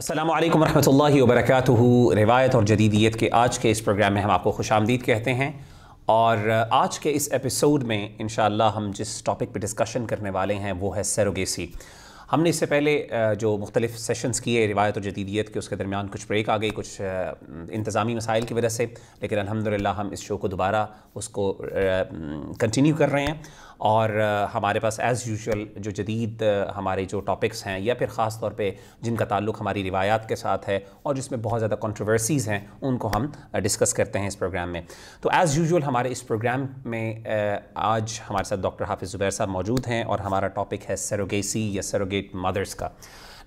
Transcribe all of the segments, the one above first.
अल्लाम वरहमल वबरक रिवायत और जदीदियत के आज के इस प्रोग्राम में हम आपको खुश आमदीद कहते हैं और आज के इस एपिसोड में इन हम जिस टॉपिक पर डिस्कशन करने वाले हैं वो है सरोगेसी हमने इससे पहले जो मुख्तलिफ सेशंस किए रिवायत और जदीदियत के उसके दरमियान कुछ ब्रेक आ गई कुछ इंतज़ामी मसाइल की वजह से लेकिन अलहमदिल्ला हम इस शो को दोबारा उसको कंटिन्यू कर रहे हैं और हमारे पास एज़ यूजुअल जो जदीद हमारे जो टॉपिक्स हैं या फिर ख़ास तौर पे जिनका ताल्लुक हमारी रिवायात के साथ है और जिसमें बहुत ज़्यादा कंट्रोवर्सीज़ हैं उनको हम डिस्कस करते हैं इस प्रोग्राम में तो एज़ यूजुअल हमारे इस प्रोग्राम में आज हमारे साथ डॉक्टर हाफिज़ ज़ुबैर साहब मौजूद हैं और हमारा टॉपिक है सरोगेसी या सरोगेट मदर्स का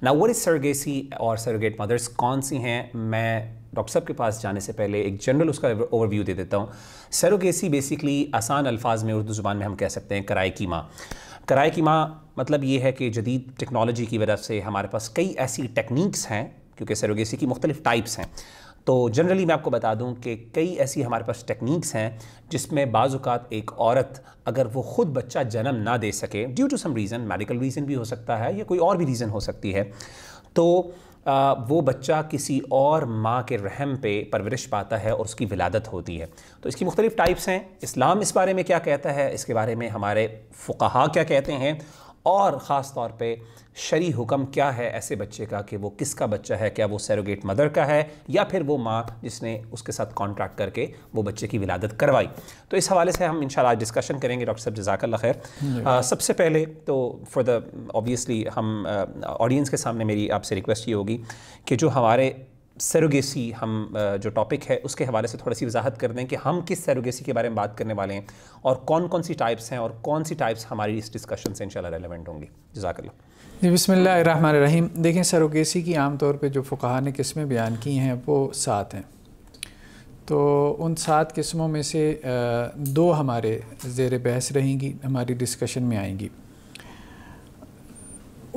ना वट इज़ सरोगेसी और सरोगेट मदर्स कौन सी हैं मैं डॉक्टर साहब के पास जाने से पहले एक जनरल उसका ओवरव्यू दे देता हूँ सरोगेसी बेसिकली आसान अल्फाज में उर्दू ज़ुबान में हम कह सकते हैं कराए की माँ कराए की माँ मतलब ये है कि जदीद टेक्नोलॉजी की वजह से हमारे पास कई ऐसी टेक्निक्स हैं क्योंकि सरोगेसी की मुख्तलिफ़ टाइप्स हैं तो जनरली मैं आपको बता दूं कि कई ऐसी हमारे पास टेक्निक्स हैं जिसमें बाज़ात एक औरत अगर वो ख़ुद बच्चा जन्म ना दे सके due to some reason medical reason भी हो सकता है या कोई और भी रीज़न हो सकती है तो आ, वो बच्चा किसी और माँ के रहम पे परवरिश पाता है और उसकी विलादत होती है तो इसकी मुख्तलिफ़ टाइप्स हैं इस्लाम इस बारे में क्या कहता है इसके बारे में हमारे फ़ुकाहा क्या कहते हैं और ख़ास तौर पे शरी हुक्म क्या है ऐसे बच्चे का कि वो किसका बच्चा है क्या वो सैरोगेट मदर का है या फिर वो माँ जिसने उसके साथ कॉन्ट्रैक्ट करके वो बच्चे की विलादत करवाई तो इस हवाले से हम आज डिस्कशन करेंगे डॉक्टर साहब जजाकल खैर सबसे पहले तो फॉर द ऑब्वियसली हम ऑडियंस के सामने मेरी आपसे रिक्वेस्ट ये होगी कि जो हमारे सरोगेसी हम जो टॉपिक है उसके हवाले से थोड़ी सी वजाहत कर दें कि हम किस सरोगेसी के बारे में बात करने वाले हैं और कौन कौन सी टाइप्स हैं और कौन सी टाइप्स हमारी इस डिस्कशन से इंशाल्लाह रेलेवेंट होंगी जजाकल्ला जी बसमिल्ल रहीम देखें सरोगेसी की आम तौर पर जो फ़ुकाहा ने किस्में बयान की हैं वो सात हैं तो उन सात किस्मों में से दो हमारे जेर बहस रहेंगी हमारी डिस्कशन में आएंगी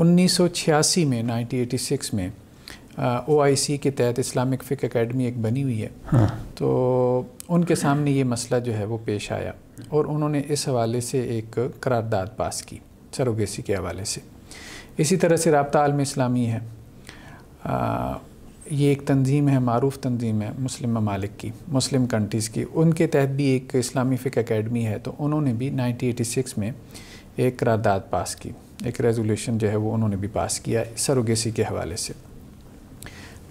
1986 में 1986 में ओ आई सी के तहत इस्लामिक फ़िक अकेडमी एक बनी हुई है हाँ। तो उनके सामने ये मसला जो है वो पेश आया और उन्होंने इस हवाले से एक करारदाद पास की सरोगेसी के हवाले से इसी तरह से रबता आलम इस्लामी है आ, ये एक तंजीम है मरूफ तंजीम है मुस्लिम ममालिक की मुस्लिम कंट्रीज़ की उनके तहत भी एक इस्लामी फ़िक अकेडमी है तो उन्होंने भी 1986 में एक करारदाद पास की एक रेजोल्यूशन जो है वो उन्होंने भी पास किया सरोगेसी के हवाले से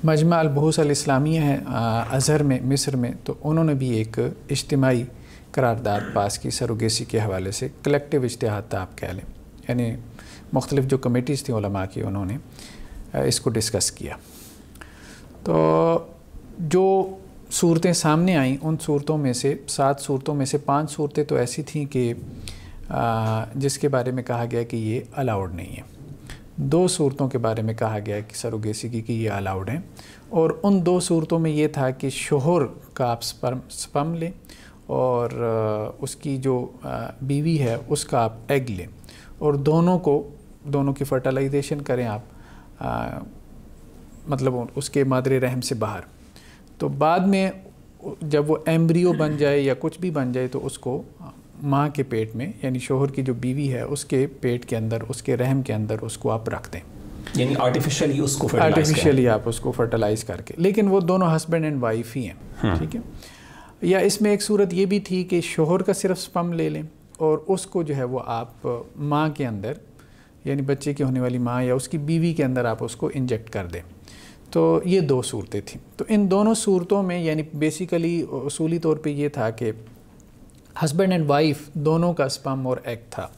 मजमा अलबहूस अलस्लामी है अज़हर में मिस्र में तो उन्होंने भी एक इज्तमाही करारदाद पास की सरोगेसी के हवाले से कलेक्टिव इश्तहाद आप कह लें यानी मुख्तलिफ जो कमेटीज़ थी ओलमा की उन्होंने इसको डिस्कस किया तो जो सूरतें सामने आईं उन सूरतों में से सात सूरतों में से पांच सूरतें तो ऐसी थीं कि जिसके बारे में कहा गया कि ये अलाउड नहीं है दो सूरतों के बारे में कहा गया कि सरोगेसी की कि ये अलाउड हैं और उन दो सूरतों में ये था कि शोहर का आप स्पर्म स्पम लें और उसकी जो बीवी है उसका आप एग लें और दोनों को दोनों की फर्टिलाइजेशन करें आप आ, मतलब उसके मादरे रहम से बाहर तो बाद में जब वो एम्ब्रियो बन जाए या कुछ भी बन जाए तो उसको माँ के पेट में यानी शोहर की जो बीवी है उसके पेट के अंदर उसके रहम के अंदर उसको आप रख दें यानी आर्टिफिशियली उसको आर्टिफिशियली आप उसको फर्टिलाइज करके लेकिन वो दोनों हस्बैंड एंड वाइफ ही हैं हम्म। ठीक है या इसमें एक सूरत ये भी थी कि शोहर का सिर्फ स्पम ले लें और उसको जो है वो आप माँ के अंदर यानी बच्चे की होने वाली माँ या उसकी बीवी के अंदर आप उसको इंजेक्ट कर दें तो ये दो सूरतें थीं तो इन दोनों सूरतों में यानी बेसिकली असूली तौर पे ये था कि हस्बैंड एंड वाइफ दोनों का स्पम और एग था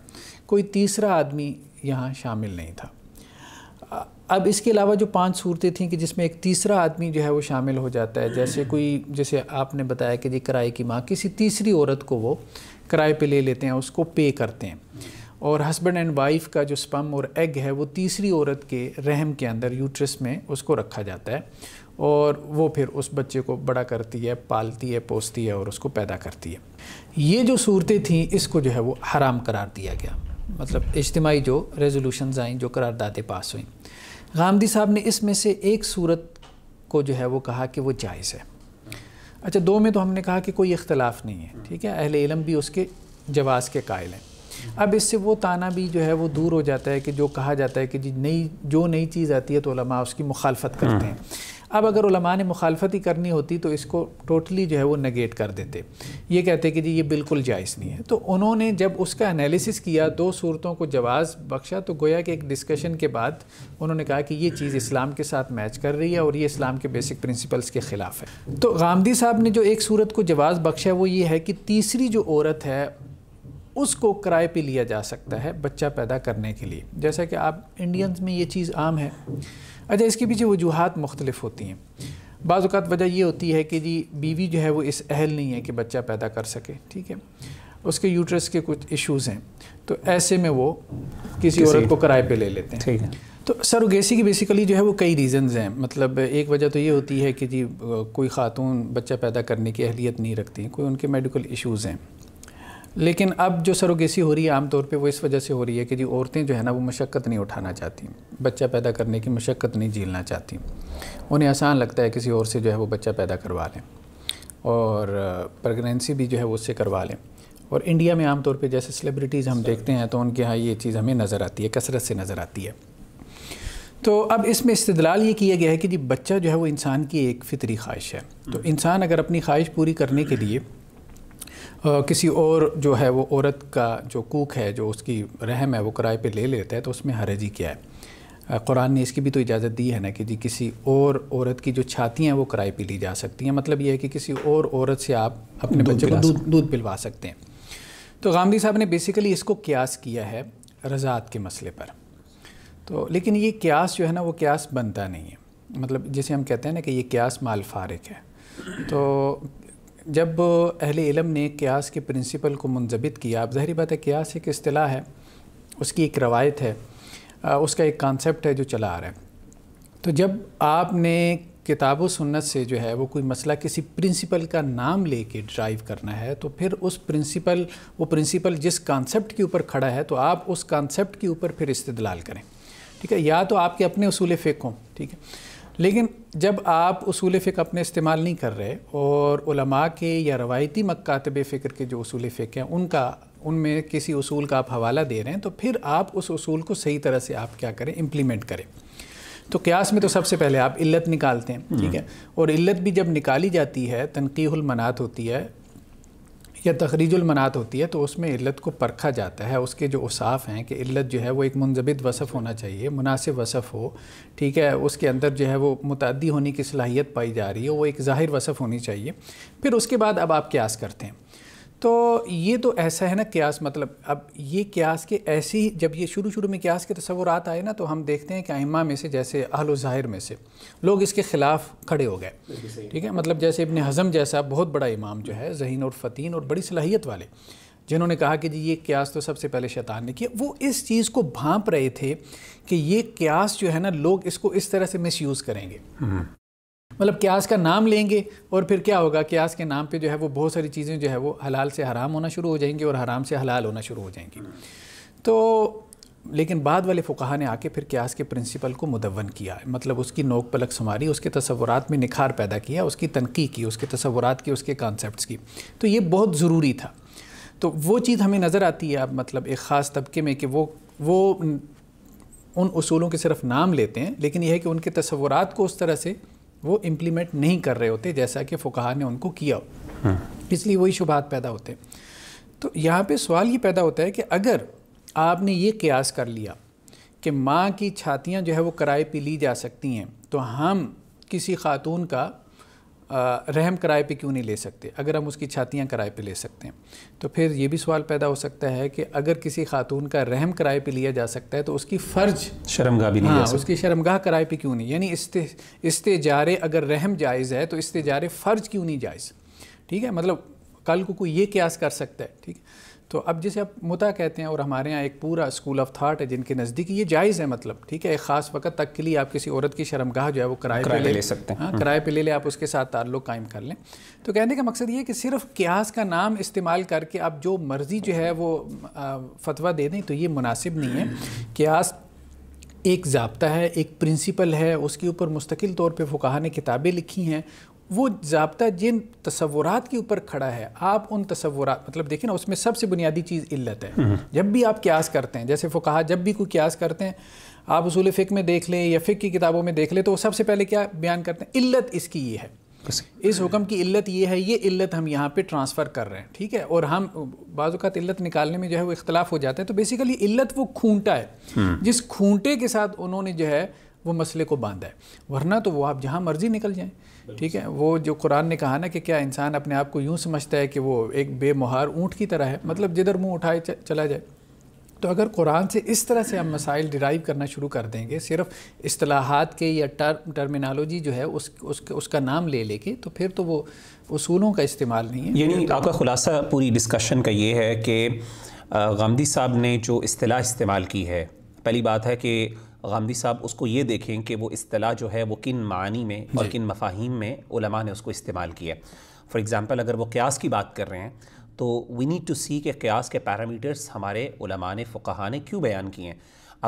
कोई तीसरा आदमी यहाँ शामिल नहीं था अब इसके अलावा जो पांच सूरतें थीं कि जिसमें एक तीसरा आदमी जो है वो शामिल हो जाता है जैसे हम्म। कोई जैसे आपने बताया कि जी किराए की माँ किसी तीसरी औरत को वो किराए पे ले लेते हैं उसको पे करते हैं और हस्बैंड एंड वाइफ का जो स्पम और एग है वो तीसरी औरत के रहम के अंदर यूट्रस में उसको रखा जाता है और वो फिर उस बच्चे को बड़ा करती है पालती है पोसती है और उसको पैदा करती है ये जो सूरतें थीं इसको जो है वो हराम करार दिया गया मतलब इज्तमाही जो रेजोलूशन आई जो करारदादें पास हुई गांधी साहब ने इसमें से एक सूरत को जो है वो कहा कि वो जायज़ है अच्छा दो में तो हमने कहा कि कोई इख्तलाफ नहीं है ठीक है अहल इलम भी उसके जवाज़ के कायल हैं अब इससे वो ताना भी जो है वो दूर हो जाता है कि जो कहा जाता है कि जी नई जो नई चीज़ आती है तो लमा उसकी मुखालफत करते हाँ। हैं अब अगर उलमा ने मुखालफत ही करनी होती तो इसको टोटली जो है वो नगेट कर देते ये कहते कि जी ये बिल्कुल जायज़ नहीं है तो उन्होंने जब उसका एनालिसिस किया दो सूरतों को जवाज़ बख्शा तो गोया कि एक डिस्कशन के बाद उन्होंने कहा कि ये चीज़ इस्लाम के साथ मैच कर रही है और ये इस्लाम के बेसिक प्रिंसिपल्स के ख़िलाफ़ है तो गांधी साहब ने जो एक सूरत को जवाज़ बख्शा वो ये है कि तीसरी जो औरत है उसको किराए पे लिया जा सकता है बच्चा पैदा करने के लिए जैसा कि आप इंडियंस में ये चीज़ आम है अच्छा इसके पीछे वजूहत मुख्तलिफ होती हैं बाज़ात वजह ये होती है कि जी बीवी जो है वो इस अहल नहीं है कि बच्चा पैदा कर सके ठीक है उसके यूट्रस के कुछ इश्यूज़ हैं तो ऐसे में वो किसी औरत को किराए पे ले लेते हैं ठीक है तो सरोगेसी की बेसिकली जो है वो कई रीज़न्स हैं मतलब एक वजह तो ये होती है कि जी कोई ख़ातून बच्चा पैदा करने की अहलियत नहीं रखती कोई उनके मेडिकल इश्यूज़ हैं लेकिन अब जो सरोगेसी हो रही है आमतौर पे वो इस वजह से हो रही है कि जी औरतें जो है ना वो मशक्क़त नहीं उठाना चाहती बच्चा पैदा करने की मशक्क़त नहीं झीलना चाहती उन्हें आसान लगता है किसी और से जो है वो बच्चा पैदा करवा लें और प्रेगनेंसी भी जो है वो उससे करवा लें और इंडिया में आमतौर पर जैसे सेलिब्रिटीज़ हम देखते हैं तो उनके यहाँ ये चीज़ हमें नज़र आती है कसरत से नज़र आती है तो अब इसमें इस्तलाल ये किया गया है कि जी बच्चा जो है वो इंसान की एक फितरी ख्वाहिश है तो हम्म। इंसान अगर अपनी ख्वाहिश पूरी करने के लिए किसी और जो है वो औरत का जो कूक है जो उसकी रहम है वो किराए पे ले लेता है तो उसमें हरजी क्या है कुरान ने इसकी भी तो इजाज़त दी है ना कि जी किसी और औरत की जो छाती हैं वो किराए पे ली जा सकती हैं मतलब ये है कि किसी और औरत से आप अपने बच्चे को दूध पिलवा सकते हैं तो गांधी साहब ने बेसिकली इसको क्यास किया है रज़ात के मसले पर तो लेकिन ये क्यास जो है ना वो क्यास बनता नहीं है मतलब जिसे हम कहते हैं ना कि ये क्यास माल फारिक है तो जब अहल इलम ने क्यास के प्रिंसिपल को मुंजबित किया अब जहरी बात है क्यास एक असलाह है उसकी एक रवायत है उसका एक कॉन्सेप्ट है जो चला आ रहा है तो जब आपने किताब व सुन्नत से जो है वो कोई मसला किसी प्रिंसिपल का नाम लेके ड्राइव करना है तो फिर उस प्रिंसिपल वो प्रिंसिपल जिस कॉन्सेप्ट के ऊपर खड़ा है तो आप उस कॉन्सेप्ट के ऊपर फिर इस्तलाल करें ठीक है या तो आपके अपने असूल फेंक हों ठीक है लेकिन जब आप असूल फ़िक अपने इस्तेमाल नहीं कर रहे और के या रवायती मकातब फ़िक्र के जो असूल फ़िक हैं उनका उनमें किसी असूल का आप हवाला दे रहे हैं तो फिर आप उस असूल को सही तरह से आप क्या करें इम्प्लीमेंट करें तो क्यास में तो सबसे पहले आप इल्लत निकालते हैं ठीक हम्म। है और इल्लत भी जब निकाली जाती है मनात होती है या तखरीजमनात होती है तो उसमें इल्लत को परखा जाता है उसके जो उसाफ़ हैं कि इल्लत जो है वो एक मुनजबित वसफ़ होना चाहिए मुनासिब वसफ़ हो ठीक है उसके अंदर जो है वो मुतदी होने की सलाहियत पाई जा रही है वो एक ज़ाहिर वसफ़ होनी चाहिए फिर उसके बाद अब आप क्या करते हैं तो ये तो ऐसा है ना क्यास मतलब अब ये क्यास के ऐसे ही जब ये शुरू शुरू में क्यास के तस्वुरात आए ना तो हम देखते हैं कि अहिमा में से जैसे अहल ज़ाहिर में से लोग इसके ख़िलाफ़ खड़े हो गए ठीक है मतलब जैसे इबन हज़म जैसा बहुत बड़ा इमाम जो है जहीन और फ़तीन और बड़ी सलाहियत वाले जिन्होंने कहा कि जी ये क्यास तो सबसे पहले शैतान ने किया वो इस चीज़ को भाँप रहे थे कि ये क्यास जो है ना लोग इसको इस तरह से यूज़ करेंगे हम्म। मतलब क्यास का नाम लेंगे और फिर क्या होगा क्यास के नाम पे जो है वो बहुत सारी चीज़ें जो है वो हलाल से हराम होना शुरू हो जाएंगी और हराम से हलाल होना शुरू हो जाएंगी तो लेकिन बाद वाले फ़ुकाहा ने आके फिर क्यास के प्रिंसिपल को मुदवन किया मतलब उसकी नोक पलक संवारी उसके तस्वुरात में निखार पैदा किया उसकी तनकी की उसके तस्वुरात की उसके कॉन्सेप्ट की तो ये बहुत ज़रूरी था तो वो चीज़ हमें नज़र आती है अब मतलब एक ख़ास तबके में कि वो वो उन उसूलों के सिर्फ नाम लेते हैं लेकिन यह है कि उनके तस्वुरात को उस तरह से वो इम्प्लीमेंट नहीं कर रहे होते जैसा कि फ़ुकाहा ने उनको किया हाँ। इसलिए वही शुभात पैदा होते तो यहाँ पे सवाल ये पैदा होता है कि अगर आपने ये कयास कर लिया कि माँ की छातियाँ जो है वो किराए पे ली जा सकती हैं तो हम किसी खातून का रहम किराए पे क्यों नहीं ले सकते अगर हम उसकी छातियाँ किराए पे ले सकते हैं तो फिर ये भी सवाल पैदा हो सकता है कि अगर किसी खातून का रहम किराए पे लिया जा सकता है तो उसकी फ़र्ज शर्मगा भी नहीं हाँ उसकी शर्मगा किराए पे क्यों नहीं यानी इस्ते इस्तेजारे अगर रहम जायज़ है तो इस्तेजारे फ़र्ज क्यों नहीं जायज़ ठीक है मतलब कल को कोई ये क्यास कर सकता है ठीक है तो अब जिसे आप मुता कहते हैं और हमारे यहाँ एक पूरा स्कूल ऑफ थाट है जिनके नज़दीक ये जायज़ है मतलब ठीक है एक ख़ास वक्त तक के लिए आप किसी औरत की शर्मगाह जो है वो किराए पर ले, ले सकते हैं हाँ हम्म। किराए पर ले लें आप उसके साथ ताल्लुक कायम कर लें तो कहने का मकसद ये कि सिर्फ क्यास का नाम इस्तेमाल करके आप जो मर्ज़ी जो है वो फतवा दे दें तो ये मुनासिब नहीं है क्यास एक जबता है एक प्रिंसिपल है उसके ऊपर मुस्तकिल तौर पे फ़ुकाहा ने किताबें लिखी हैं वो जबता जिन तस्वुरात के ऊपर खड़ा है आप उन तस्वुरात मतलब देखिए ना उसमें सबसे बुनियादी चीज़ इल्लत है हम्म। जब भी आप क्यास करते हैं जैसे वो कहा जब भी कोई क्यास करते हैं आप उसूल फ़िक में देख लें या फ़िक की किताबों में देख लें तो वो सबसे पहले क्या बयान करते हैं इल्लत इसकी ये है इस हुक्म की इल्लत ये है ये इल्लत हम यहाँ पे ट्रांसफ़र कर रहे हैं ठीक है और हम बाज़त इल्लत निकालने में जो है वो इख्तलाफ हो जाता है तो बेसिकली इल्लत वो खूंटा है हम्म। जिस खूंटे के साथ उन्होंने जो है वो मसले को बांधा है वरना तो वो आप जहाँ मर्जी निकल जाएँ ठीक है वो जो कुरान ने कहा ना कि क्या इंसान अपने आप को यूँ समझता है कि वो एक बेमुहार ऊँट की तरह है हाँ। मतलब जिधर मुँह उठाए चला जाए तो अगर कुरान से इस तरह से हम मसाइल डिराइव करना शुरू कर देंगे सिर्फ असलाहत के या टर्म टर्मिनोलॉजी जो है उस, उस उसका नाम ले लेके तो फिर तो वो उसूलों का इस्तेमाल नहीं है यानी तो आपका खुलासा पूरी डिस्कशन का ये है कि गांधी साहब ने जो असलाह इस्तेमाल की है पहली बात है कि गांधी साहब उसको ये देखें कि वो अतलाह जो है वो किन मानी में और किन मफाहिम में उलमा ने उसको इस्तेमाल किया फॉर एग्ज़ाम्पल अगर वो क्यास की बात कर रहे हैं तो वी नीड टू सी के क्यास के पैरामीटर्स हमारे ने फ़ुकाहा ने क्यों बयान किए हैं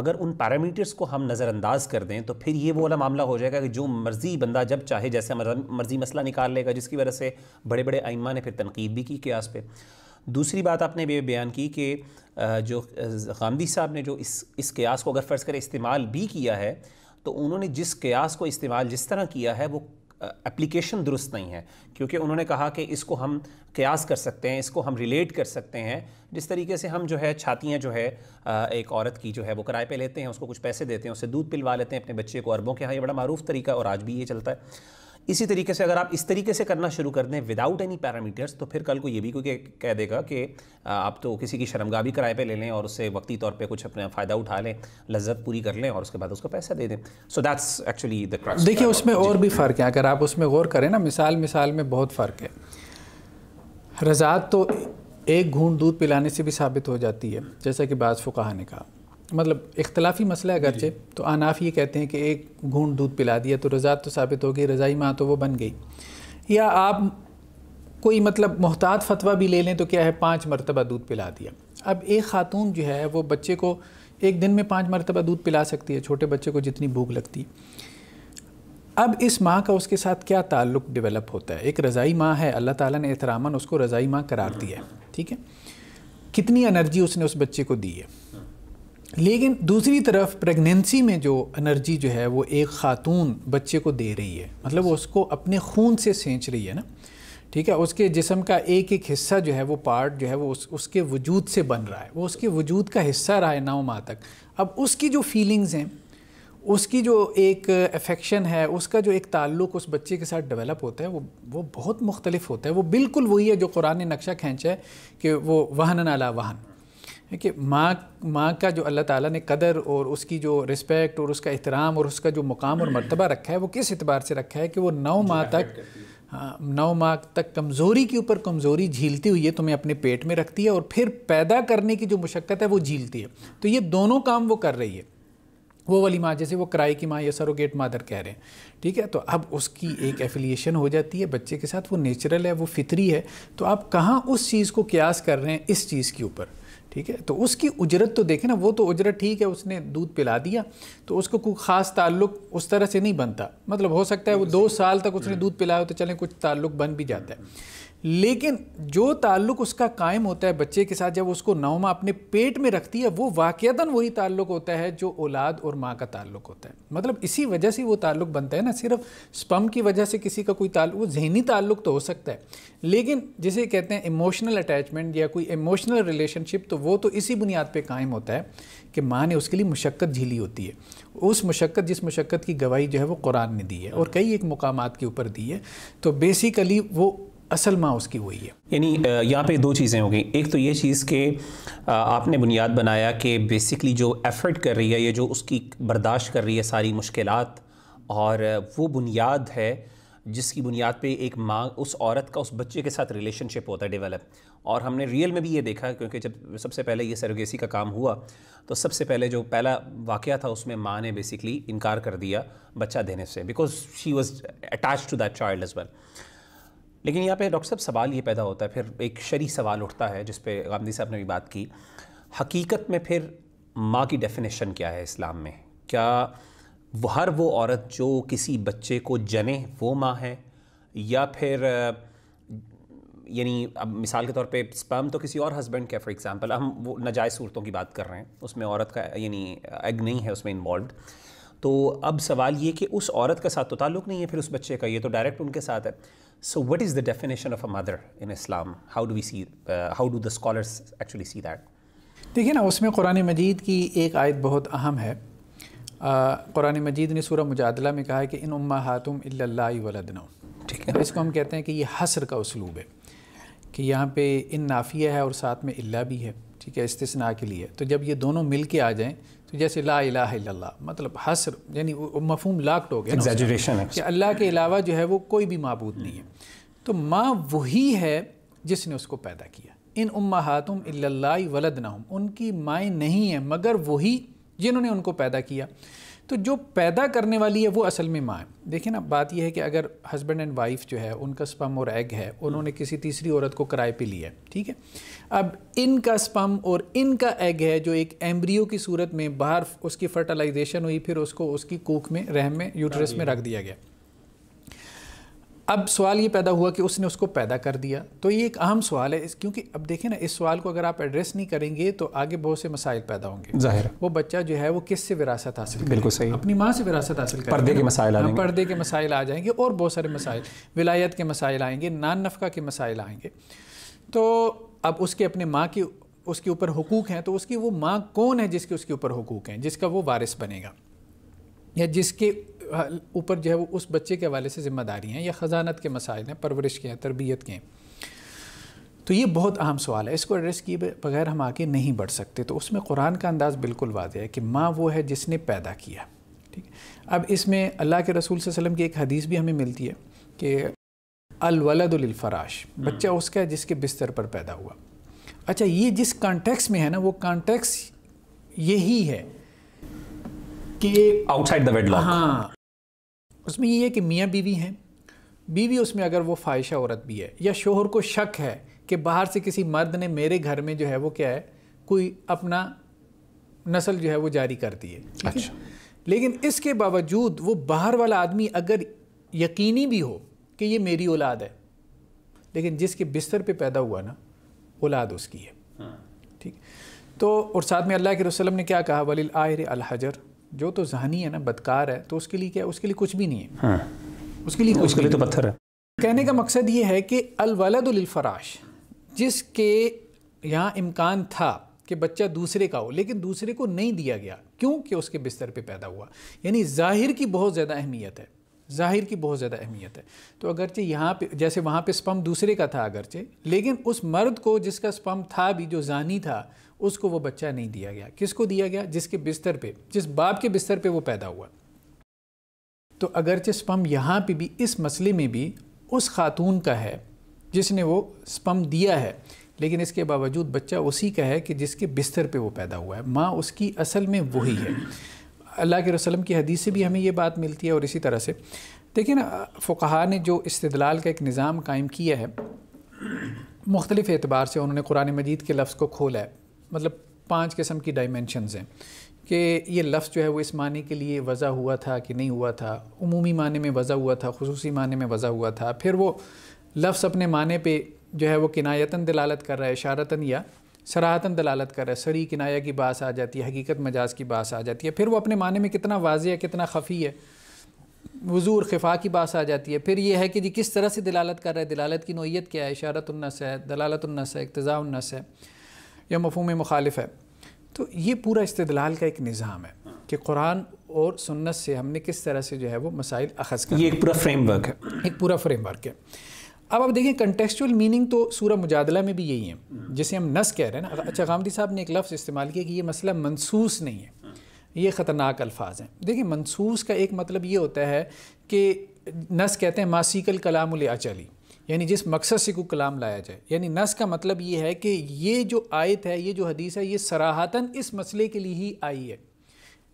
अगर उन पैरामीटर्स को हम नज़रअंदाज कर दें तो फिर ये वो वाला मामला हो जाएगा कि जो मर्ज़ी बंदा जब चाहे जैसे मर्ज़ी मसला निकाल लेगा जिसकी वजह से बड़े बड़े आइमा ने फिर तनकीद भी की क्यास पे दूसरी बात आपने ये बयान की कि जो गांधी साहब ने जो इस इस कयास को अगर फ़र्ज़ करें इस्तेमाल भी किया है तो उन्होंने जिस कयास को इस्तेमाल जिस तरह किया है वो एप्लीकेशन दुरुस्त नहीं है क्योंकि उन्होंने कहा कि इसको हम कयास कर सकते हैं इसको हम रिलेट कर सकते हैं जिस तरीके से हम जो है छातियाँ जो है एक औरत की जो है वो किराए पे लेते हैं उसको कुछ पैसे देते हैं उसे दूध पिलवा लेते हैं अपने बच्चे को अरबों के यहाँ ये बड़ा मरूफ तरीका और आज भी ये चलता है इसी तरीके से अगर आप इस तरीके से करना शुरू कर दें विदाउट एनी पैरामीटर्स तो फिर कल को ये भी कोई कह देगा कि आप तो किसी की शर्मगा भी किराए पे ले लें और उससे वक्ती तौर पे कुछ अपना फ़ायदा उठा लें लज्जत पूरी कर लें और उसके बाद उसको पैसा दे दें सो दैट्स एक्चुअली द देखिए उसमें और भी फ़र्क है अगर आप उसमें गौर करें ना मिसाल मिसाल में बहुत फ़र्क है रजात तो एक घूंट दूध पिलाने से भी साबित हो जाती है जैसा कि बाज़ फ़ुकाहा ने कहा मतलब इख्तलाफी मसला अगरचे तो अनाफ ये कहते हैं कि एक घूंट दूध पिला दिया तो रजात तो साबित हो गई रज़ाई माँ तो वो बन गई या आप कोई मतलब मोहतात फतवा भी ले लें तो क्या है पाँच मरतबा दूध पिला दिया अब एक खातून जो है वो बच्चे को एक दिन में पाँच मरतबा दूध पिला सकती है छोटे बच्चे को जितनी भूख लगती है अब इस माँ का उसके साथ क्या ताल्लुक़ डेवलप होता है एक रज़ाई माँ है अल्लाह ताला ने एहतरामन उसको रज़ाई माँ करार दिया है ठीक है कितनी एनर्जी उसने उस बच्चे को दी है लेकिन दूसरी तरफ प्रेगनेंसी में जो एनर्जी जो है वो एक खातून बच्चे को दे रही है मतलब वो उसको अपने खून से सेंच रही है ना ठीक है उसके जिसम का एक एक हिस्सा जो है वो पार्ट जो है वो उस, उसके वजूद से बन रहा है वो उसके वजूद का हिस्सा रहा है नौ माह तक अब उसकी जो फीलिंग्स हैं उसकी जो एक अफेक्शन है उसका जो एक ताल्लुक उस बच्चे के साथ डेवलप होता है वो वो बहुत मुख्तलिफ होता है वो बिल्कुल वही है जो कुरान ने नक्शा खींचा है कि वो वाहन नाला वाहन कि माँ माँ का जो अल्लाह ताला ने कदर और उसकी जो रिस्पेक्ट और उसका एहतराम और उसका जो मुकाम और मरतबा रखा है वो किस एतबार से रखा है कि वो नौ माह हाँ, तक हाँ नौ माह तक कमज़ोरी के ऊपर कमज़ोरी झीलती हुई है तुम्हें अपने पेट में रखती है और फिर पैदा करने की जो मुशक्क़त है वो झीलती है तो ये दोनों काम वो कर रही है वो वाली माँ जैसे वो कराई की माँ या सरोगेट मादर कह रहे हैं ठीक है तो अब उसकी एक एफिलिएशन हो जाती है बच्चे के साथ वो नेचुरल है वो फितरी है तो आप कहाँ उस चीज़ को क्यास कर रहे हैं इस चीज़ के ऊपर ठीक है तो उसकी उजरत तो देखें ना वो तो उजरत ठीक है उसने दूध पिला दिया तो उसको कोई ख़ास ताल्लुक उस तरह से नहीं बनता मतलब हो सकता है वो दो साल तक उसने हम्म। दूध पिलाया तो चलें कुछ ताल्लुक बन भी जाता है लेकिन जो ताल्लुक उसका कायम होता है बच्चे के साथ जब उसको नौमा अपने पेट में रखती है वो वाक़ता वही ताल्लुक होता है जो औलाद और माँ का ताल्लुक होता है मतलब इसी वजह से वो ताल्लुक बनता है ना सिर्फ स्पम की वजह से किसी का कोई ताल्लुक वो जहनी ताल्लुक तो हो सकता है लेकिन जिसे कहते हैं इमोशनल अटैचमेंट या कोई इमोशनल रिलेशनशिप तो वो तो इसी बुनियाद पर कायम होता है कि माँ ने उसके लिए मुशक्क़त झीली होती है उस मुशक्क़त जिस मुशक्क़त की गवाही जो है वो कुरान ने दी है और कई एक मकाम के ऊपर दी है तो बेसिकली वो असल माँ उसकी वही है यानी यहाँ पे दो चीज़ें हो गई एक तो ये चीज़ कि आपने बुनियाद बनाया कि बेसिकली जो एफ़र्ट कर रही है या जो उसकी बर्दाश्त कर रही है सारी मुश्किल और वो बुनियाद है जिसकी बुनियाद पे एक माँ उस औरत का उस बच्चे के साथ रिलेशनशिप होता है डेवलप और हमने रियल में भी ये देखा क्योंकि जब सबसे पहले ये सरोगेसी का काम हुआ तो सबसे पहले जो पहला वाक़ था उसमें माँ ने बेसिकली इनकार कर दिया बच्चा देने से because she was attach to that child as well लेकिन यहाँ पे डॉक्टर साहब सवाल ये पैदा होता है फिर एक शरी सवाल उठता है जिस गांधी साहब ने भी बात की हकीकत में फिर माँ की डेफिनेशन क्या है इस्लाम में क्या हर वो औरत जो किसी बच्चे को जने वो माँ है या फिर यानी अब मिसाल के तौर पे स्पर्म तो किसी और हस्बैंड का फॉर एग्जांपल हम वो नजायज़ सूरतों की बात कर रहे हैं उसमें औरत का यानी एग नहीं है उसमें इन्वॉल्व तो अब सवाल ये कि उस औरत के साथ तो ताल्लुक़ नहीं है फिर उस बच्चे का ये तो डायरेक्ट उनके साथ है So, what is the definition of a mother in Islam? How do we see? Uh, how do the scholars actually see that? देखिए ना उसमें कुरान मजीद की एक आयत बहुत अहम है कुरान मजीद ने सूरह मुजादला में कहा है कि इन उम्मा हातुम वलदना ठीक है तो इसको हम कहते हैं कि ये हसर का उसलूब है कि यहाँ पे इन नाफिया है और साथ में इल्ला भी है ठीक है इस्तना के लिए तो जब ये दोनों मिल के आ जाएँ जैसे ला इला इला मतलब हसर यानी मफहम लाक्ट हो गया एग्जैजरेशन है कि अल्लाह के अलावा जो है वो कोई भी मबूद नहीं है तो माँ वही है जिसने उसको पैदा किया इन हाथुम अल्लाई वलद ना उनकी माएँ नहीं हैं मगर वही जिन्होंने उनको पैदा किया तो जो पैदा करने वाली है वो असल में माँ है देखिए ना बात यह है कि अगर हस्बैंड एंड वाइफ जो है उनका स्पम और एग है उन्होंने किसी तीसरी औरत को किराए पे लिया है ठीक है अब इनका स्पम और इनका एग है जो एक एम्ब्रियो की सूरत में बाहर उसकी फर्टिलाइजेशन हुई फिर उसको उसकी कोख में रहम में यूटरस में रख दिया गया अब सवाल ये पैदा हुआ कि उसने उसको पैदा कर दिया तो ये एक अहम सवाल है क्योंकि अब देखें ना इस सवाल को अगर आप एड्रेस नहीं करेंगे तो आगे बहुत से मसाइल पैदा होंगे जाहिर वो बच्चा जो है वो किस से विरासत हासिल बिल्कुल सही अपनी माँ से विरासत हासिल कर पर्दे के मसाइल आएंगे हाँ, पर्दे के मसाइल आ जाएंगे और बहुत सारे मसाइल विलायत के मसाइल आएंगे नान नफका के मसाइल आएंगे तो अब उसके अपने माँ की उसके ऊपर हकूक़ हैं तो उसकी वो माँ कौन है जिसके उसके ऊपर हकूक़ हैं जिसका वो वारिस बनेगा या जिसके ऊपर जो है वो उस बच्चे के हवाले से ज़िम्मेदारी हैं या ख़जानत के मसाइल हैं परवरिश के हैं तरबियत के हैं तो ये बहुत अहम सवाल है इसको एड्रेस किए बगैर हम आगे नहीं बढ़ सकते तो उसमें कुरान का अंदाज़ बिल्कुल वाजह है कि माँ वो है जिसने पैदा किया ठीक अब इसमें अल्लाह के रसूल वसलम की एक हदीस भी हमें मिलती है कि अलवलदुलफ़राश बच्चा हम्म। उसका है जिसके बिस्तर पर पैदा हुआ अच्छा ये जिस कॉन्टेक्स में है ना वो कॉन्टेक्स यही है कि आउटसाइड द वेडलॉक हाँ उसमें ये है कि मियाँ बीवी हैं बीवी उसमें अगर वो फाहिशा औरत भी है या शोहर को शक है कि बाहर से किसी मर्द ने मेरे घर में जो है वो क्या है कोई अपना नस्ल जो है वो जारी कर दी है अच्छा लेकिन इसके बावजूद वो बाहर वाला आदमी अगर यकीनी भी हो कि ये मेरी औलाद है लेकिन जिसके बिस्तर पे पैदा हुआ ना औलाद उसकी है हाँ। ठीक तो और साथ में अल्लाह के रसलम ने क्या कहा वलिल आहिर अलहजर जो तो जहनी है ना बदकार है तो उसके लिए क्या उसके लिए कुछ भी नहीं है हाँ। उसके लिए उसके लिए तो पत्थर है कहने का मकसद ये है कि अलवलदुलफराश जिसके यहाँ इम्कान था कि बच्चा दूसरे का हो लेकिन दूसरे को नहीं दिया गया क्योंकि उसके बिस्तर पे पैदा हुआ यानी जाहिर की बहुत ज़्यादा अहमियत है जाहिर की बहुत ज़्यादा अहमियत है तो अगरचे यहाँ पे जैसे वहाँ पे स्पम दूसरे का था अगरचे लेकिन उस मर्द को जिसका स्पम था भी जो जानी था उसको वो बच्चा नहीं दिया गया किसको दिया गया जिसके बिस्तर पे जिस बाप के बिस्तर पे वो पैदा हुआ तो अगरचे स्पम यहाँ पे भी इस मसले में भी उस खातून का है जिसने वो स्पम दिया है लेकिन इसके बावजूद बच्चा उसी का है कि जिसके बिस्तर पे वो पैदा हुआ है माँ उसकी असल में वही है अल्लाह के रसलम की हदीस से भी हमें ये बात मिलती है और इसी तरह से देखिए ना फुकाहा ने जो इस्तलाल का एक निज़ाम कायम किया है मुख्तलिफ़ एतबार से उन्होंने कुरान मजीद के लफ्ज़ को खोला है मतलब पांच किस्म की डायमेंशनस हैं कि ये लफ्ज़ जो है वो इस मानी के लिए वज़ा हुआ था कि नहीं हुआ था अमूमी माने में वज़ा हुआ था खसूसी माने में वज़ा हुआ था फिर वो लफ्ज़ अपने माने पे जो है वो किनायतन दलालत कर रहा है इशारतन या सराहता दलालत कर रहा है सरी किनाया की बास आ जाती है हकीकत मजाज की बास आ जाती है फिर वो अपने माने में कितना वाज है कितना खफ़ी है वजूर खफा की बास आ जाती है फिर यह है कि जी किस तरह से दलालत कर रहा है दलालत की नोयत क्या है इशारतनस है दलालतनस है इकतज़ानस है या मफहम मुखालिफ है तो ये पूरा इस्तलाल का एक निज़ाम है कि कुरान और सुन्नत से हमने किस तरह से जो है वो मसाइल अखज़ कर ये एक पूरा फ्रेमवर्क है एक पूरा फ्रेमवर्क है अब आप देखें कंटेक्चुअल मीनिंग तो सूरह मुजादला में भी यही है जिसे हम नस कह रहे हैं ना अच्छा गांधी साहब ने एक लफ्ज़ इस्तेमाल किया कि ये मसला मनसूस नहीं है ये ख़तरनाक अल्फाज हैं देखिए मनसूस का एक मतलब ये होता है कि नस कहते हैं मासिकल कलाम अचली यानी जिस मकसद से को कलाम लाया जाए यानी नस का मतलब ये है कि ये जो आयत है ये जो हदीस है ये सराहतन इस मसले के लिए ही आई है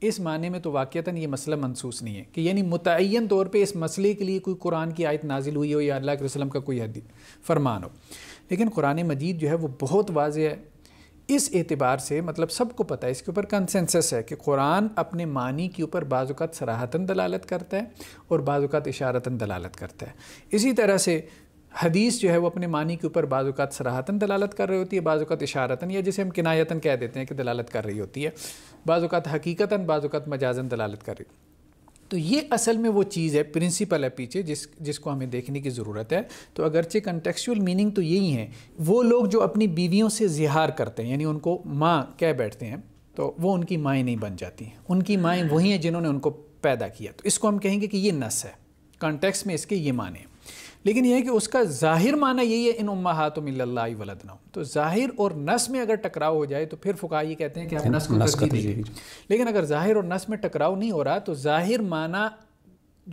इस माने में तो वाक़ता ये मसला मनसूस नहीं है कि यानी मुतन तौर पर इस मसले के लिए कोई कुरान की आयत नाजिल हुई हो या अल्लाह के वसलम का कोई फरमान हो लेकिन कुरान मजीद जो है वो बहुत वाज है इस एतबार से मतलब सबको पता है इसके ऊपर कंसेंसस है कि कुरान अपने मानी के ऊपर बाज़ात सराहतन दलालत करता है और बाज़ात इशारता दलालत करता है इसी तरह से हदीस जो है वो अपने मानी के ऊपर बाज़ात सराहतन दलालत कर रही होती है बाज़ात इशारतन या जिसे हम किनायतन कह देते हैं कि दलालत कर रही होती है बाज़ात हकीकतन बाज़ात मजाजन दलालत कर रही तो ये असल में वो चीज़ है प्रिंसिपल है पीछे जिस जिसको हमें देखने की ज़रूरत है तो अगरचे कंटेक्चुअल मीनिंग तो यही है वो लोग जो अपनी बीवियों से जिहार करते हैं यानी उनको माँ कह बैठते हैं तो वो उनकी माएँ नहीं बन जाती हैं उनकी माएँ वही हैं जिन्होंने उनको पैदा किया तो इसको हम कहेंगे कि ये नस है कॉन्टेक्स्ट में इसके ये माने लेकिन यह है कि उसका ज़ाहिर माना यही है इन उम्मा तो मिल्ला वलदना तो ज़ाहिर और नस में अगर टकराव हो जाए तो फिर फुका ये कहते हैं कि हम नस को नस लेकिन अगर ज़ाहिर और नस में टकराव नहीं हो रहा तो ज़ाहिर माना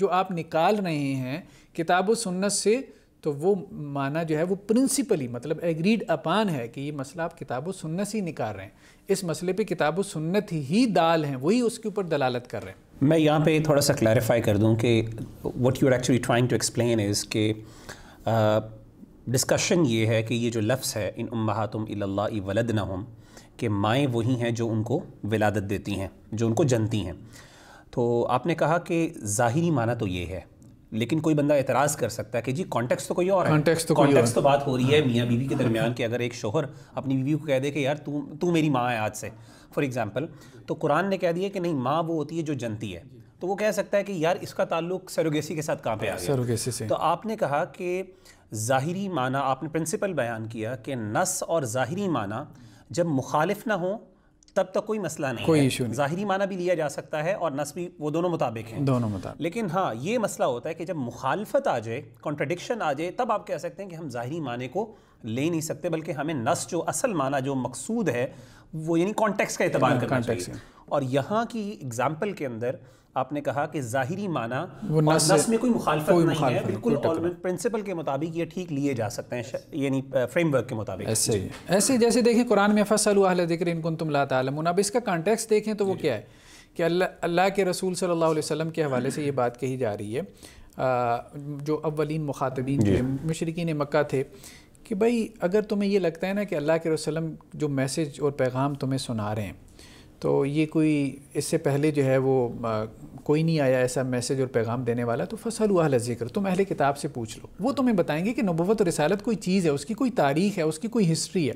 जो आप निकाल रहे हैं किताब सुन्नत से तो वो माना जो है वो प्रिंसिपली मतलब एग्रीड अपान है कि ये मसला आप किताब सुन्नत से निकाल रहे हैं इस मसले पे किताब सुन्नत ही दाल हैं वही उसके ऊपर दलालत कर रहे हैं मैं यहाँ पे थोड़ा सा क्लैरिफाई कर दूँ कि what you are actually trying to explain is के डिस्कशन ये है कि ये जो लफ्स है इन उम्मातुम इल्ला वलद ना हम कि माएँ वही हैं जो उनको विलादत देती हैं जो उनको जनती हैं तो आपने कहा कि ज़ाहिरी माना तो ये है लेकिन कोई बंदा एतराज़ कर सकता है कि जी कॉन्टेक्स तो कोई और है तो कॉन्टेक्स्ट तो बात हो रही है मियाँ बीवी के दरमियान कि अगर एक शोहर अपनी बीवी को कह दे कि यार तू तू मेरी माँ है आज से फॉर एग्ज़ाम्पल तो कुरान ने कह दिया कि नहीं माँ वो होती है जो जनती है तो वो कह सकता है कि यार इसका ताल्लुक सरोगेसी के साथ कहाँ पे आ सरोगेसी से तो आपने कहा कि ज़ाहरी माना आपने प्रिंसिपल बयान किया कि नस और ज़ाहरी माना जब मुखालिफ ना हो तब तक कोई मसला नहीं कोई इशू ज़ाहरी माना भी लिया जा सकता है और नस भी वो दोनों मुताबिक हैं दोनों मुताबिक लेकिन हाँ ये मसला होता है कि जब मुखालफत आ जाए कॉन्ट्रडिक्शन आ जाए तब आप कह सकते हैं कि हम ज़ाहरी माने को ले नहीं सकते बल्कि हमें नस जो असल माना जो मकसूद है वो यानी कॉन्टेक्स का इतबार हाँ, कर और यहाँ की एग्ज़ाम्पल के अंदर आपने कहा कि जाहिरी माना वो नस, नस में कोई मुखालफत नहीं है बिल्कुल प्रिंसिपल के मुताबिक ये ठीक लिए जा सकते हैं यानी फ्रेमवर्क के मुताबिक ऐसे ही ऐसे जैसे देखें कुरान में फ़सल जिक्र इनको तुम ला तलमुन अब इसका कॉन्टेक्स देखें तो वो क्या है कि अल्लाह अल्लाह के रसूल सल्लल्लाहु अलैहि वसल्लम के हवाले से ये बात कही जा रही है आ, जो अवलिन मुखातबीन थे मशरकिन मक्का थे कि भाई अगर तुम्हें ये लगता है ना कि अल्लाह के रसूल वसलम जो मैसेज और पैगाम तुम्हें सुना रहे हैं तो ये कोई इससे पहले जो है वो आ, कोई नहीं आया ऐसा मैसेज और पैगाम देने वाला तो फसल हुआ जिक्र तुम अहले किताब से पूछ लो वो तुम्हें बताएंगे कि नबूत और रसालत कोई चीज़ है उसकी कोई तारीख है उसकी कोई हिस्ट्री है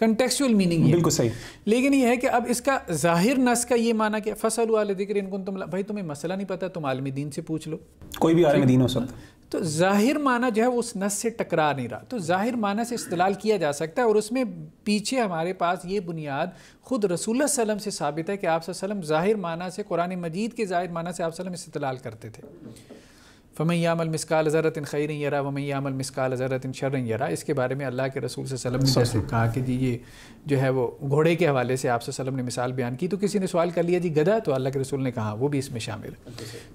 कंटेक्चुअल मीनिंग बिल्कुल सही लेकिन ये है कि अब इसका जाहिर नस का ये माना कि फसल हुआ जिक्र इनको तुम भाई तुम्हें मसला नहीं पता तुम आलमी दीन से पूछ लो कोई भी आलमी दीन हो सकता तो ज़ाहिर माना जो है वो उस नस से टकरा नहीं रहा तो ज़ाहिर माना से इस्तलाल किया जा सकता है और उसमें पीछे हमारे पास ये बुनियाद ख़ुद रसूल सल्लम से साबित है कि आप ज़ाहिर माना से कुरान मजीद के ज़ाहिर माना से आप वसम इस्तलाल करते थे फ़मन यामल मिसकाल ज़रत खैर यरा वमन यामल मिसकाल ज़रत शर यरा इसके बारे में अल्लाह के रसूल वसलम ने जैसे कहा कि जी ये जो है वो घोड़े के हवाले से आप वसलम ने मिसाल बयान की तो किसी ने सवाल कर लिया जी गधा तो अल्लाह के रसूल ने कहा वो भी इसमें शामिल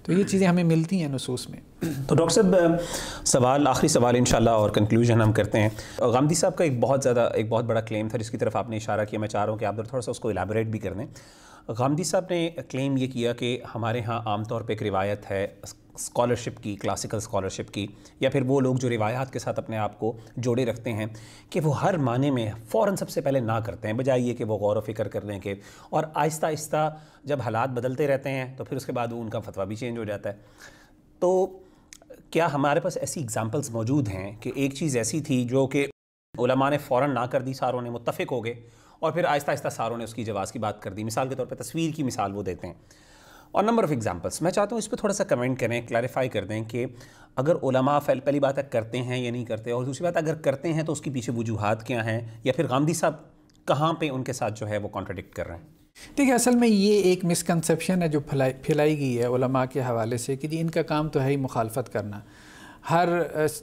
तो ये चीज़ें हमें मिलती हैं नसूस में तो डॉक्टर साहब सवाल आखिरी सवाल इन और कंक्लूजन हम करते हैं गांधी साहब का एक बहुत ज़्यादा एक बहुत बड़ा क्लेम था जिसकी तरफ आपने इशारा किया मैं चाह रहा हूँ कि आप थोड़ा सा उसको इलाबोरेट भी कर दें गांधी साहब ने क्लेम ये किया कि हमारे यहाँ आमतौर पर एक रिवायत है स्कॉलरशिप की क्लासिकल स्कॉलरशिप की या फिर वो लोग जो रिवायात के साथ अपने आप को जोड़े रखते हैं कि वो हर माने में फ़ौर सबसे पहले ना करते हैं बजाय ये कि वो गौर व फिक्र करने के और आहिस्ता आहिस्ता जब हालात बदलते रहते हैं तो फिर उसके बाद वो उनका फतवा भी चेंज हो जाता है तो क्या हमारे पास ऐसी एग्ज़ाम्पल्स मौजूद हैं कि एक चीज़ ऐसी थी जो कि ओलमा ने फ़ौर ना कर दी सारों ने मुतफ़ हो गए और फिर आहिस्ता आहिस्ता सारों ने उसकी जवाज़ की बात कर दी मिसाल के तौर पर तस्वीर की मिसाल वो देते हैं और नंबर ऑफ़ एग्जांपल्स मैं चाहता हूँ इस पर थोड़ा सा कमेंट करें क्लैरिफाई कर दें कि अगर ओलमा फैल पहली बात करते हैं या नहीं करते और दूसरी बात अगर करते हैं तो उसके पीछे वजूहत क्या हैं या फिर गांधी साहब कहाँ पर उनके साथ जो है वो कॉन्ट्रडिक्ट कर रहे हैं देखिए असल में ये एक मिसकनसप्शन है जो फैलाई फैलाई गई है ओलमा के हवाले से कि जी इनका काम तो है ही मुखालफत करना हर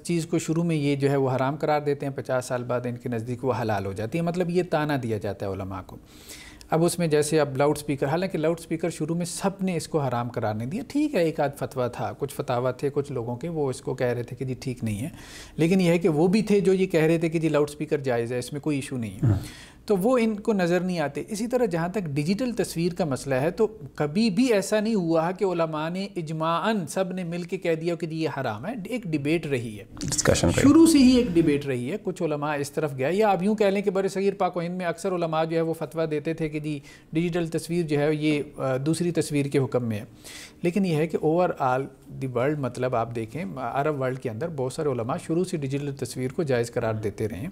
चीज़ को शुरू में ये जो है वो हराम करार देते हैं पचास साल बाद इनके नज़दीक वो हलाल हो जाती है मतलब ये ताना दिया जाता है ओलमा को अब उसमें जैसे अब लाउड स्पीकर हालांकि लाउड स्पीकर शुरू में सब ने इसको हराम कराने दिया ठीक है एक आध फतवा था कुछ फतावा थे कुछ लोगों के वो इसको कह रहे थे कि जी ठीक नहीं है लेकिन यह है कि वो भी थे जो ये कह रहे थे कि जी लाउड स्पीकर जायज़ है इसमें कोई इशू नहीं है हाँ। तो वो इनको नज़र नहीं आते इसी तरह जहाँ तक डिजिटल तस्वीर का मसला है तो कभी भी ऐसा नहीं हुआ कि उलमा ने इजमान सब ने मिल के कह दिया कि ये हराम है एक डिबेट रही है डिस्कशन शुरू से ही एक डिबेट रही है कुछ इस तरफ गया या आप यूँ कह लें कि बर सगीर पाकोहिंद में अक्सर उलमा जो है वो फतवा देते थे कि जी डिजिटल तस्वीर जो है ये दूसरी तस्वीर के हुक्म में है लेकिन यह है कि ओवरऑल दी वर्ल्ड मतलब आप देखें अरब वर्ल्ड के अंदर बहुत सारे उलमा शुरू से डिजिटल तस्वीर को जायज़ करार देते रहे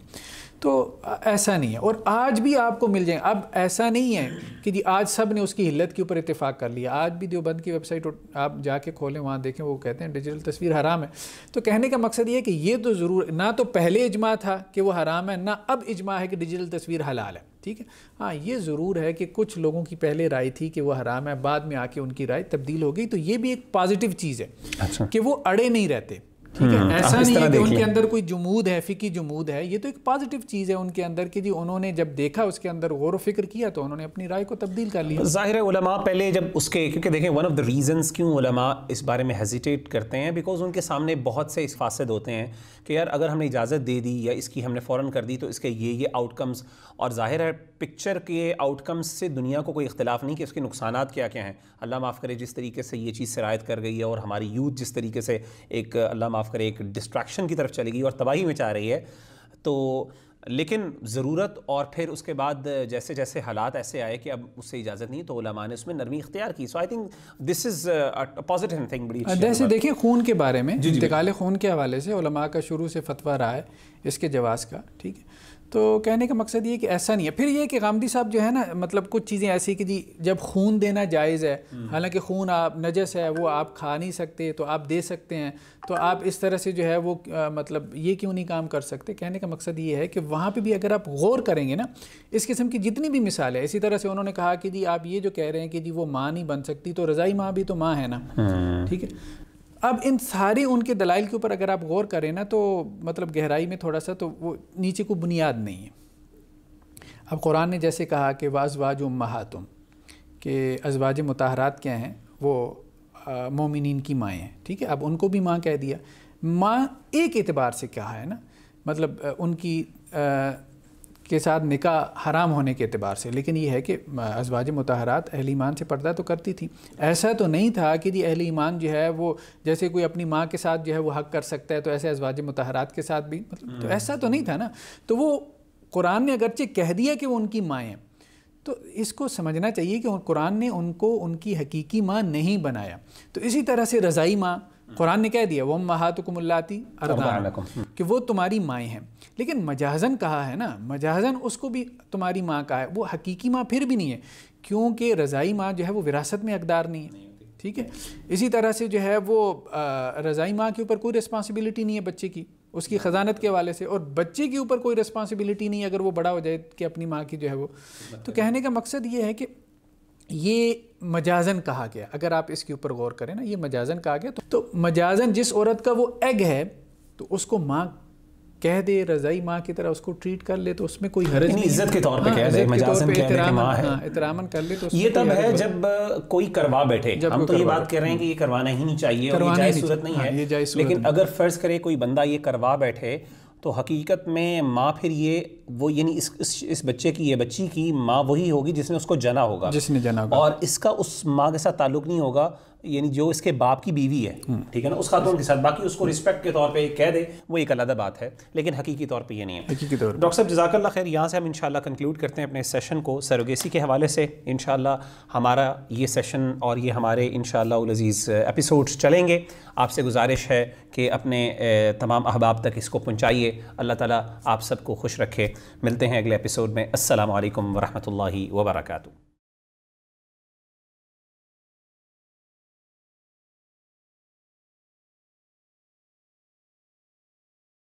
तो ऐसा नहीं है और आज भी आपको मिल जाए अब ऐसा नहीं है कि जी आज सब ने उसकी हिल्लत के ऊपर इतफाक़ कर लिया आज भी देवबंद की वेबसाइट आप जाके खोलें वहाँ देखें वो कहते हैं डिजिटल तस्वीर हराम है तो कहने का मकसद ये है कि ये तो ज़रूर ना तो पहले इजमा था कि वो हराम है ना अब इजमा है कि डिजिटल तस्वीर हलाल है ठीक है हाँ ये ज़रूर है कि कुछ लोगों की पहले राय थी कि वो हराम है बाद में आके उनकी राय तब्दील हो गई तो ये भी एक पॉजिटिव चीज़ है अच्छा। कि वो अड़े नहीं रहते ठीक है हम्म, ऐसा नहीं है कि उनके अंदर कोई जमूद है फिकी जमूद है ये तो एक पॉजिटिव चीज़ है उनके अंदर कि जी उन्होंने जब देखा उसके अंदर गौर फिक्र किया तो उन्होंने अपनी राय को तब्दील कर लिया ज़ाहिर है उलमा पहले जब उसके क्योंकि देखें वन ऑफ द रीज़न क्यों उलमा इस बारे में हेजिटेट करते हैं बिकॉज उनके सामने बहुत से इस फासद होते हैं कि यार अगर हमने इजाज़त दे दी या इसकी हमने फ़ौरन कर दी तो इसके ये ये आउटकम्स और ज़ाहिर है पिक्चर के आउटकम्स से दुनिया को कोई इख्तलाफ नहीं कि उसके नुकसान क्या क्या हैं अल्लाह माफ़ करे जिस तरीके से ये चीज़ शरायत कर गई है और हमारी यूथ जिस तरीके से एक अल्लाह माफ़ करें एक डिस्ट्रैक्शन की तरफ चलेगी और तबाही में चाह रही है तो लेकिन ज़रूरत और फिर उसके बाद जैसे जैसे हालात ऐसे आए कि अब उससे इजाज़त नहीं तो उलमा ने उसमें नरमी इख्तियार की so I think this is positive thing बड़ी जैसे देखिए खून के बारे में इंतकाल खून के हवाले से उलमा का शुरू से फतवा रहा है इसके जवाज़ का ठीक है तो कहने का मकसद ये कि ऐसा नहीं है फिर ये कि गांधी साहब जो है ना मतलब कुछ चीज़ें ऐसी कि जी जब खून देना जायज़ है हम्म। हालांकि खून आप नजस है वो आप खा नहीं सकते तो आप दे सकते हैं तो आप इस तरह से जो है वो आ, मतलब ये क्यों नहीं काम कर सकते कहने का मकसद ये है कि वहाँ पे भी अगर आप गौर करेंगे ना इस किस्म की जितनी भी मिसाल है इसी तरह से उन्होंने कहा कि जी आप ये जो कह रहे हैं कि जी वो माँ नहीं बन सकती तो रज़ाई माँ भी तो माँ है ना हाँ। ठीक है अब इन सारी उनके दलाइल के ऊपर अगर आप गौर करें ना तो मतलब गहराई में थोड़ा सा तो वो नीचे को बुनियाद नहीं है अब कुरान ने जैसे कहा कि वाजवाज महातुम के अजवाज मतहरात क्या हैं वो मोमिन की माएँ हैं ठीक है अब उनको भी माँ कह दिया माँ एक एतबार से कहा है ना मतलब उनकी आ, के साथ निका हराम होने के अतबार से लेकिन यह है कि अजवाज मतहरात अहल ईमान से पर्दा तो करती थी ऐसा तो नहीं था कि जी अहल ईमान जो है वो जैसे कोई अपनी माँ के साथ जो है वो हक कर सकता है तो ऐसे अजवाज मतहरात के साथ भी मतलब तो हम्म। ऐसा तो नहीं था ना तो वो कुरान ने अगरचे कह दिया कि वो उनकी माँ हैं तो इसको समझना चाहिए कि कुरान ने उनको उनकी हकीकी माँ नहीं बनाया तो इसी तरह से रज़ाई माँ कुरान ने कह दिया वम महातुकुमल्लाती अरदान कि वो तुम्हारी माएँ हैं लेकिन मजाजन कहा है ना मजाजन उसको भी तुम्हारी माँ कहा है वो हकीकी माँ फिर भी नहीं है क्योंकि रज़ाई माँ जो है वो विरासत में अकदार नहीं है ठीक है इसी तरह से जो है वो रज़ाई माँ के ऊपर कोई रिस्पॉन्सिबिलिटी नहीं है बच्चे की उसकी ख़जानत के हवाले से और बच्चे के ऊपर कोई रिस्पॉन्सिबिलिटी नहीं है अगर वो बड़ा हो जाए कि अपनी माँ की जो है वो तो कहने का मकसद ये है कि ये मजाजन कहा गया अगर आप इसके ऊपर गौर करें ना ये मजाजन कहा गया तो, तो मजाजन जिस औरत का वो एग है तो उसको माँ कह दे रजाई माँ की तरह उसको ट्रीट कर ले तो उसमें कोई हरज नहीं इज्जत के तौर पे हाँ, कह दे मजाजन कह दे माँ है हाँ, इतरामन कर ले तो ये तब है जब कोई करवा बैठे हम तो ये बात कर रहे हैं कि ये करवाना ही नहीं चाहिए और ये जायज सूरत हाँ, नहीं है लेकिन अगर फर्ज करे कोई बंदा ये करवा बैठे तो हकीकत में माँ फिर ये वो यानी इस, इस इस बच्चे की ये बच्ची की माँ वही होगी जिसने उसको जना होगा जिसने जना होगा और इसका उस माँ के साथ ताल्लुक नहीं होगा यानी जो इसके बाप की बीवी है हम्म। ठीक है ना उस खातून के साथ बाकी उसको रिस्पेक्ट के तौर पे कह दे वो एक अलग बात है लेकिन हकीकी तौर पे ये नहीं है हकीकी तौर डॉक्टर साहब जजाकल्ला खैर यहाँ से हम इनशाला कंक्लूड करते हैं अपने सेशन को सरोगेसी के हवाले से इन हमारा ये सेशन और ये हमारे इन शज़ीज़ एपिसोड्स चलेंगे आपसे गुजारिश है कि अपने तमाम अहबाब तक इसको पहुँचाइए अल्लाह ताली आप सबको खुश रखे मिलते हैं अगले एपिसोड में असलकम वरहमल वर्का